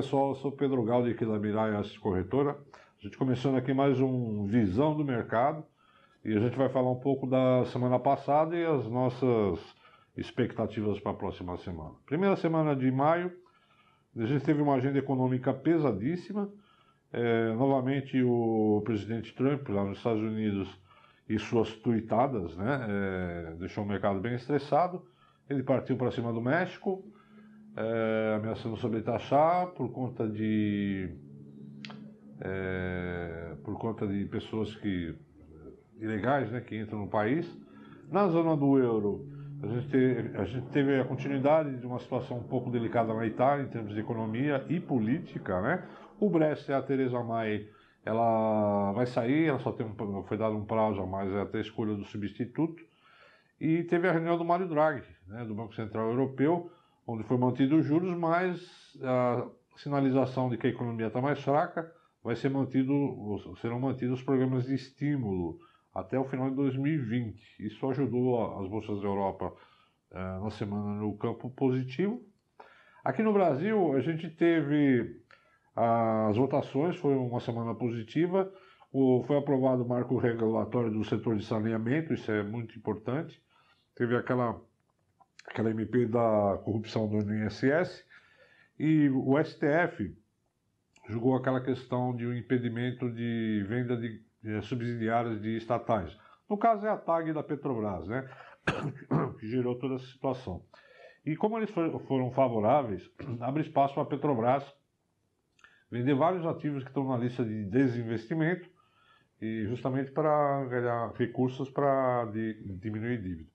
pessoal, eu sou Pedro Galdi aqui da Mirai Assis Corretora. A gente começando aqui mais um Visão do Mercado e a gente vai falar um pouco da semana passada e as nossas expectativas para a próxima semana. Primeira semana de maio, a gente teve uma agenda econômica pesadíssima. É, novamente o presidente Trump lá nos Estados Unidos e suas tuitadas, né, é, deixou o mercado bem estressado. Ele partiu para cima do México, é, ameaçando sobretaxar por conta de é, por conta de pessoas que ilegais, né, que entram no país. Na zona do euro, a gente, teve, a gente teve a continuidade de uma situação um pouco delicada na Itália em termos de economia e política, né? O Brexit, a Teresa May, ela vai sair, ela só tem um, foi dado um prazo a mais é, até a escolha do substituto. E teve a reunião do Mário Draghi, né, do Banco Central Europeu, onde foi mantido os juros, mas a sinalização de que a economia está mais fraca vai ser mantido, serão mantidos os programas de estímulo até o final de 2020. Isso ajudou as bolsas da Europa eh, na semana no campo positivo. Aqui no Brasil, a gente teve ah, as votações, foi uma semana positiva. O, foi aprovado o marco regulatório do setor de saneamento, isso é muito importante. Teve aquela aquela MP da corrupção do INSS, e o STF julgou aquela questão de um impedimento de venda de, subsidiárias de estatais. No caso é a TAG da Petrobras, né? que gerou toda essa situação. E como eles foram favoráveis, abre espaço para a Petrobras vender vários ativos que estão na lista de desinvestimento e justamente para ganhar recursos para diminuir dívida.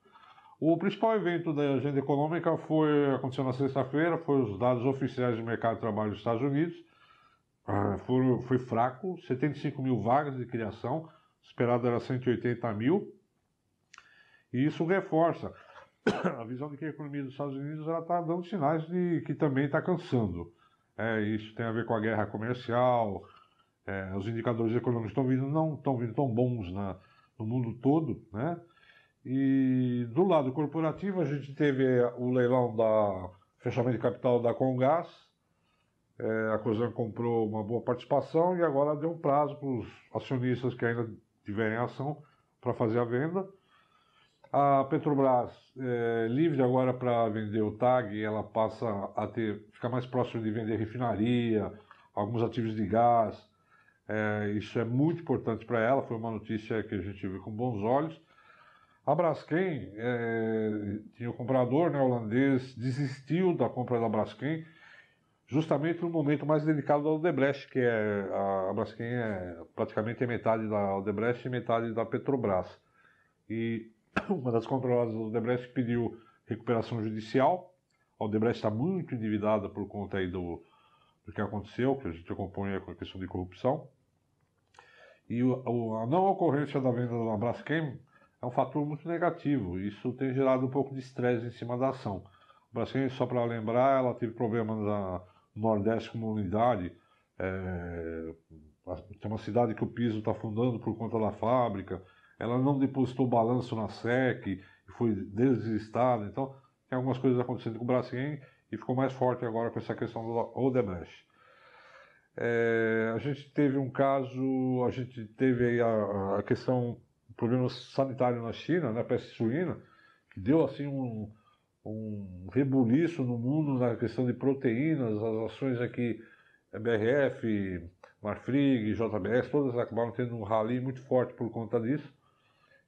O principal evento da agenda econômica foi aconteceu na sexta-feira, foi os dados oficiais de mercado de trabalho dos Estados Unidos. Ah, foi, foi fraco, 75 mil vagas de criação, esperado era 180 mil. E isso reforça a visão de que a economia dos Estados Unidos está dando sinais de que também está cansando. É, isso tem a ver com a guerra comercial, é, os indicadores econômicos estão vindo, não estão vindo tão bons na, né, no mundo todo, né? E do lado corporativo, a gente teve eh, o leilão da fechamento de capital da Congás. É, a Cosan comprou uma boa participação e agora deu um prazo para os acionistas que ainda tiverem ação para fazer a venda. A Petrobras é livre agora para vender o TAG, ela passa a ter, ficar mais próximo de vender refinaria, alguns ativos de gás. É, isso é muito importante para ela, foi uma notícia que a gente viu com bons olhos. A Braskem, é, tinha o comprador né, holandês, desistiu da compra da Braskem, justamente no momento mais delicado da Odebrecht, que é a, Braskem é praticamente metade da Odebrecht e metade da Petrobras. E uma das controladas da Odebrecht pediu recuperação judicial. A Odebrecht está muito endividada por conta aí do, do que aconteceu, que a gente acompanha com a questão de corrupção. E o, a não ocorrência da venda da Braskem é um fator muito negativo. Isso tem gerado um pouco de estresse em cima da ação. O Braskem, só para lembrar, ela teve problemas na Nordeste como unidade. É, tem uma cidade que o piso está afundando por conta da fábrica. Ela não depositou balanço na SEC e foi desistada. Então, tem algumas coisas acontecendo com o Braskem e ficou mais forte agora com essa questão do Odebrecht. É, a gente teve um caso, a gente teve a, a questão problema sanitário na China, né, peste suína, que deu assim um, um rebuliço no mundo na questão de proteínas, as ações aqui, é, BRF, Marfrig, JBS, todas acabaram tendo um rally muito forte por conta disso.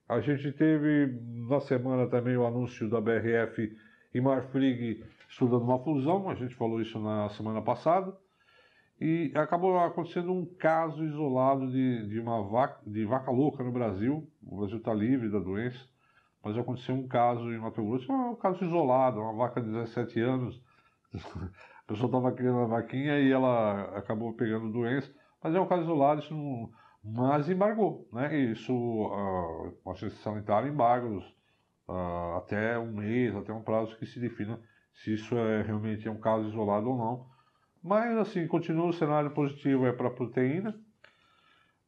A gente teve na semana também o anúncio da BRF e Marfrig estudando uma fusão, a gente falou isso na semana passada. E acabou acontecendo um caso isolado de, de uma vaca, de vaca louca no Brasil. O Brasil está livre da doença, mas aconteceu um caso em Mato Grosso, é um caso isolado, uma vaca de 17 anos. A pessoa estava criando a vaquinha e ela acabou pegando doença, mas é um caso isolado, isso não... mas embargou, né? Isso, ah, a assistência sanitária embarga os, ah, até um mês, até um prazo que se defina se isso é realmente é um caso isolado ou não mas, assim, continua o cenário positivo é para proteína.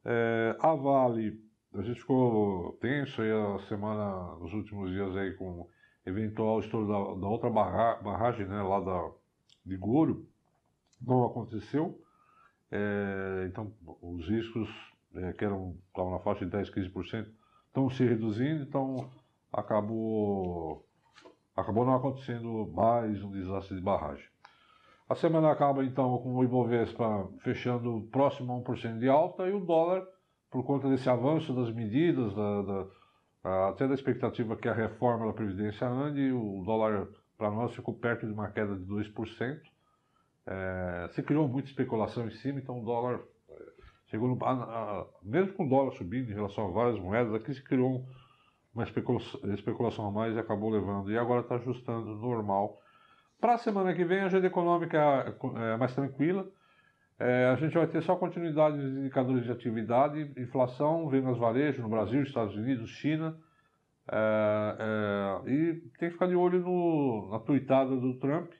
É, a Vale, a gente ficou tenso aí a semana, nos últimos dias aí com eventual estouro da, da outra barra, barragem, né, lá da Liguro. Não aconteceu. É, então, os riscos é, que eram, estavam na faixa de 10, 15%, estão se reduzindo, então acabou, acabou não acontecendo mais um desastre de barragem. A semana acaba então com o Ibovespa fechando próximo a 1% de alta e o dólar, por conta desse avanço das medidas, da, da, até da expectativa que a reforma da Previdência ande, o dólar para nós ficou perto de uma queda de 2%. É, se criou muita especulação em cima, então o dólar chegou é, no, a, a, mesmo com o dólar subindo em relação a várias moedas, aqui se criou uma especulação, especulação a mais e acabou levando. E agora está ajustando normal para a semana que vem, a agenda econômica é mais tranquila. É, a gente vai ter só continuidade nos indicadores de atividade, inflação, vendas varejo no Brasil, Estados Unidos, China. É, é, e tem que ficar de olho no, na tuitada do Trump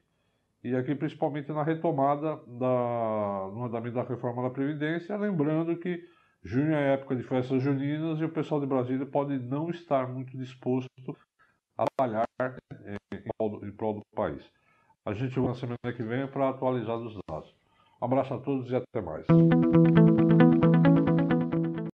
e aqui principalmente na retomada da, no andamento da reforma da Previdência. Lembrando que junho é época de festas juninas e o pessoal de Brasília pode não estar muito disposto a trabalhar é, em, em, em prol do país. A gente volta semana que vem para atualizar os dados. Um abraço a todos e até mais.